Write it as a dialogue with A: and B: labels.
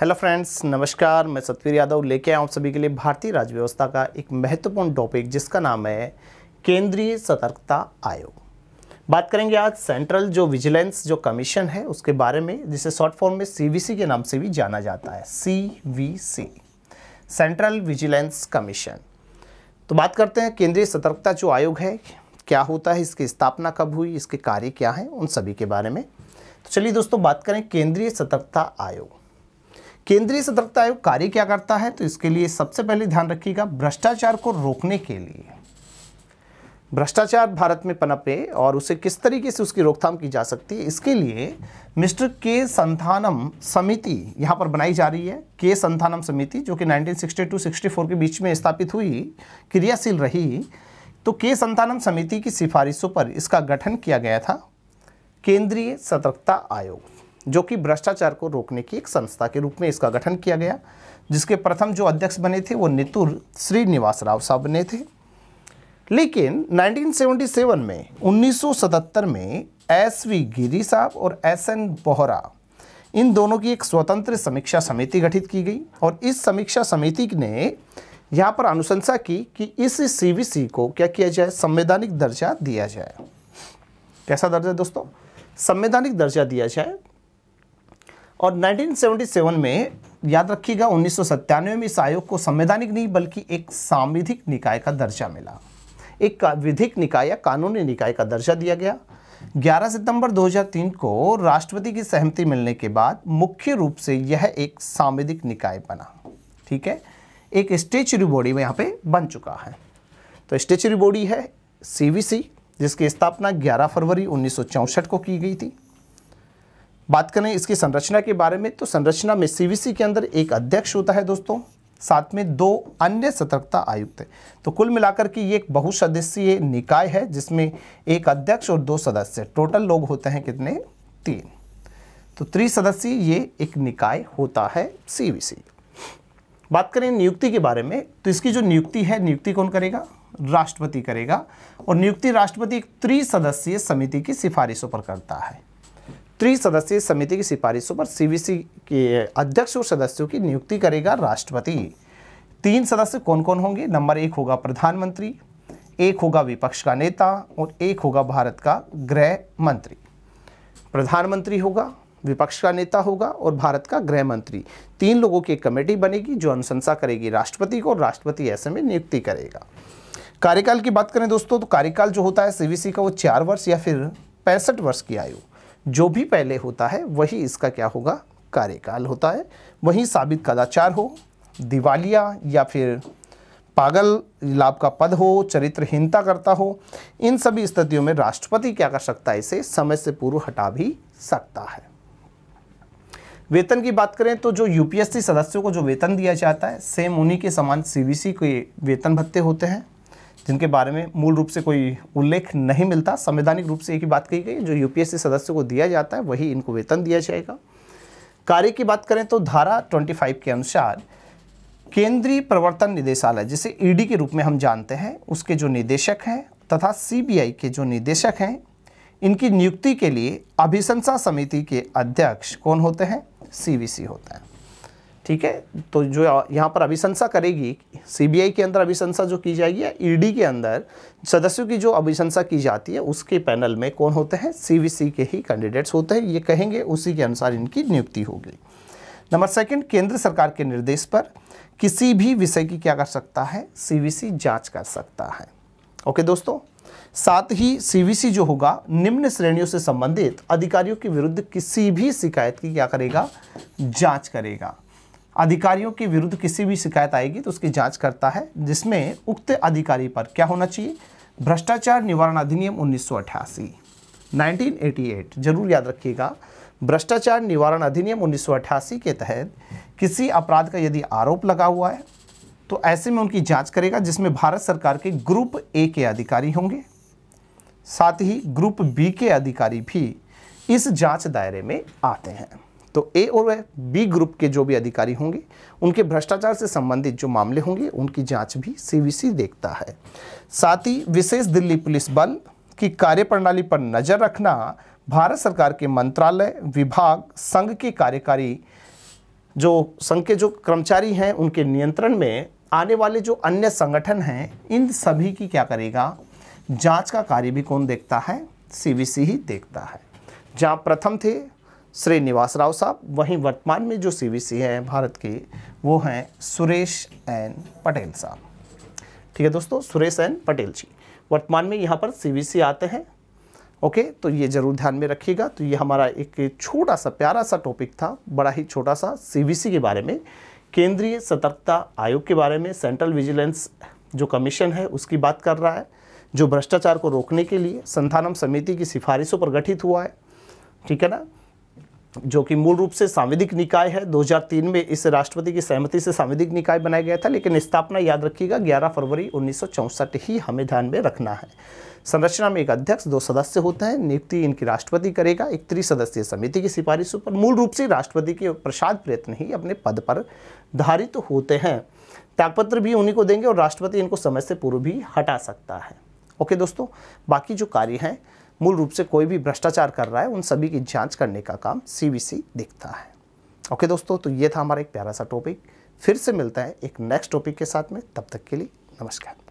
A: hello friends नमस्कार मैं सतवीर यादव लेके आया हूँ सभी के लिए भारतीय राज्य व्यवस्था का एक महत्वपूर्ण टॉपिक जिसका नाम है केंद्रीय सतर्कता आयोग बात करेंगे आज सेंट्रल जो विजिलेंस जो कमीशन है उसके बारे में जिसे शॉर्ट फॉर्म में सीवीसी के नाम से भी जाना जाता है सीवीसी सेंट्रल विजिलेंस कमीशन तो बात करते हैं केंद्रीय सतर्कता जो आयोग है क्या होता है इसकी स्थापना कब हुई इसके कार्य क्या हैं उन सभी के बारे में तो चलिए दोस्तों बात करें केंद्रीय सतर्कता आयोग केंद्रीय सतर्कता आयोग कार्य क्या करता है तो इसके लिए सबसे पहले ध्यान रखिएगा भ्रष्टाचार को रोकने के लिए भ्रष्टाचार भारत में पनपे और उसे किस तरीके से उसकी रोकथाम की जा सकती है इसके लिए मिस्टर के संथानम समिति यहाँ पर बनाई जा रही है के संथानम समिति जो कि 1962-64 के बीच में स्थापित हुई क्रियाशील रही तो के संथानम समिति की सिफारिशों पर इसका गठन किया गया था केंद्रीय सतर्कता आयोग जो कि भ्रष्टाचार को रोकने की एक संस्था के रूप में इसका गठन किया गया जिसके प्रथम जो अध्यक्ष बने थे वो नितुर श्रीनिवास राव साहब बने थे लेकिन 1977 में 1977 में एस वी गिरी साहब और एस एन बोहरा इन दोनों की एक स्वतंत्र समीक्षा समिति गठित की गई और इस समीक्षा समिति ने यहाँ पर अनुशंसा की कि इस सीवीसी को क्या किया जाए संवैधानिक दर्जा दिया जाए कैसा दर्जा दोस्तों संवैधानिक दर्जा दिया जाए और 1977 में याद रखिएगा उन्नीस में इस आयोग को संवैधानिक नहीं बल्कि एक सांविधिक निकाय का दर्जा मिला एक विधिक निकाय या कानूनी निकाय का दर्जा दिया गया 11 सितंबर 2003 को राष्ट्रपति की सहमति मिलने के बाद मुख्य रूप से यह एक सांविधिक निकाय बना ठीक है एक स्टेचुरी बॉडी में यहाँ पे बन चुका है तो स्टेचुरी बॉडी है सी जिसकी स्थापना 11 फरवरी उन्नीस को की गई थी बात करें इसकी संरचना के बारे में तो संरचना में सीवीसी के अंदर एक अध्यक्ष होता है दोस्तों साथ में दो अन्य सतर्कता आयुक्त हैं तो कुल मिलाकर के ये एक बहुसदस्यीय निकाय है जिसमें एक अध्यक्ष और दो सदस्य टोटल लोग होते हैं कितने तीन तो त्रिसदस्यीय ये एक निकाय होता है सीवीसी बात करें नियुक्ति के बारे में तो इसकी जो नियुक्ति है नियुक्ति कौन करेगा राष्ट्रपति करेगा और नियुक्ति राष्ट्रपति एक त्रिसदस्यीय समिति की सिफारिशों पर करता है त्रिसदस्यीय समिति की सिफारिशों पर सीबीसी के अध्यक्ष और सदस्यों की नियुक्ति करेगा राष्ट्रपति तीन सदस्य कौन कौन होंगे नंबर एक होगा प्रधानमंत्री एक होगा विपक्ष का नेता और एक होगा भारत का गृह मंत्री प्रधानमंत्री होगा विपक्ष का नेता होगा और भारत का गृह मंत्री तीन लोगों की एक कमेटी बनेगी जो अनुशंसा करेगी राष्ट्रपति को और राष्ट्रपति ऐसे में नियुक्ति करेगा कार्यकाल की बात करें दोस्तों तो कार्यकाल जो होता है सीवीसी का वो चार वर्ष या फिर पैंसठ वर्ष की आयु जो भी पहले होता है वही इसका क्या होगा कार्यकाल होता है वही साबित कदाचार हो दिवालिया या फिर पागल लाभ का पद हो चरित्रहीनता करता हो इन सभी स्थितियों में राष्ट्रपति क्या कर सकता है इसे समय से पूर्व हटा भी सकता है वेतन की बात करें तो जो यूपीएससी सदस्यों को जो वेतन दिया जाता है सेम उन्हीं के समान सीबीसी के वेतन भत्ते होते हैं जिनके बारे में मूल रूप से कोई उल्लेख नहीं मिलता संवैधानिक रूप से एक ही बात कही गई जो यूपीएससी सदस्य को दिया जाता है वही इनको वेतन दिया जाएगा कार्य की बात करें तो धारा 25 के अनुसार केंद्रीय प्रवर्तन निदेशालय जिसे ईडी के रूप में हम जानते हैं उसके जो निदेशक हैं तथा सीबीआई के जो निदेशक हैं इनकी नियुक्ति के लिए अभिशंसा समिति के अध्यक्ष कौन होते हैं सीवीसी होता है ठीक है तो जो यहाँ पर अभिशंसा करेगी सीबीआई के अंदर अभिशंसा जो की जाएगी या ईडी के अंदर सदस्यों की जो अभिशंसा की जाती है उसके पैनल में कौन होते हैं सीवीसी के ही कैंडिडेट्स होते हैं ये कहेंगे उसी के अनुसार इनकी नियुक्ति होगी नंबर सेकंड केंद्र सरकार के निर्देश पर किसी भी विषय की क्या कर सकता है सीवीसी जांच कर सकता है ओके दोस्तों साथ ही सीवीसी जो होगा निम्न श्रेणियों से संबंधित अधिकारियों के विरुद्ध किसी भी शिकायत की क्या करेगा जांच करेगा अधिकारियों के विरुद्ध किसी भी शिकायत आएगी तो उसकी जांच करता है जिसमें उक्त अधिकारी पर क्या होना चाहिए भ्रष्टाचार निवारण अधिनियम उन्नीस 1988 जरूर याद रखिएगा भ्रष्टाचार निवारण अधिनियम 1988 के तहत किसी अपराध का यदि आरोप लगा हुआ है तो ऐसे में उनकी जांच करेगा जिसमें भारत सरकार के ग्रुप ए के अधिकारी होंगे साथ ही ग्रुप बी के अधिकारी भी इस जांच दायरे में आते हैं तो ए और बी ग्रुप के जो भी अधिकारी होंगे उनके भ्रष्टाचार से संबंधित जो मामले होंगे उनकी जांच भी सीबीसी देखता है साथ ही विशेष दिल्ली पुलिस बल की कार्यप्रणाली पर नज़र रखना भारत सरकार के मंत्रालय विभाग संघ के कार्यकारी जो संघ के जो कर्मचारी हैं उनके नियंत्रण में आने वाले जो अन्य संगठन हैं इन सभी की क्या करेगा जांच का कार्य भी कौन देखता है सीबीसी ही देखता है जहाँ प्रथम थे श्री निवास राव साहब वहीं वर्तमान में जो सीवीसी हैं भारत के वो हैं सुरेश एन पटेल साहब ठीक है दोस्तों सुरेश एन पटेल जी वर्तमान में यहाँ पर सीवीसी आते हैं ओके तो ये ज़रूर ध्यान में रखिएगा तो ये हमारा एक छोटा सा प्यारा सा टॉपिक था बड़ा ही छोटा सा सी के बारे में केंद्रीय सतर्कता आयोग के बारे में सेंट्रल विजिलेंस जो कमीशन है उसकी बात कर रहा है जो भ्रष्टाचार को रोकने के लिए संथानम समिति की सिफारिशों पर गठित हुआ है ठीक है ना जो कि मूल रूप से सांविधिक निकाय है 2003 में इस राष्ट्रपति की सहमति से सांविधिक निकाय बनाया गया था लेकिन स्थापना याद रखिएगा 11 फरवरी उन्नीस ही हमें ध्यान में रखना है संरचना में एक अध्यक्ष दो सदस्य होते हैं नियुक्ति इनकी राष्ट्रपति करेगा एक त्रिसदस्यीय समिति की सिफारिशों पर मूल रूप से राष्ट्रपति के प्रसाद प्रयत्न ही अपने पद पर धारित तो होते हैं त्यागपत्र भी उन्हीं को देंगे और राष्ट्रपति इनको समय से पूर्व भी हटा सकता है ओके दोस्तों बाकी जो कार्य हैं मूल रूप से कोई भी भ्रष्टाचार कर रहा है उन सभी की जांच करने का काम सीबीसी दिखता है ओके दोस्तों तो ये था हमारा एक प्यारा सा टॉपिक फिर से मिलता है एक नेक्स्ट टॉपिक के साथ में तब तक के लिए नमस्कार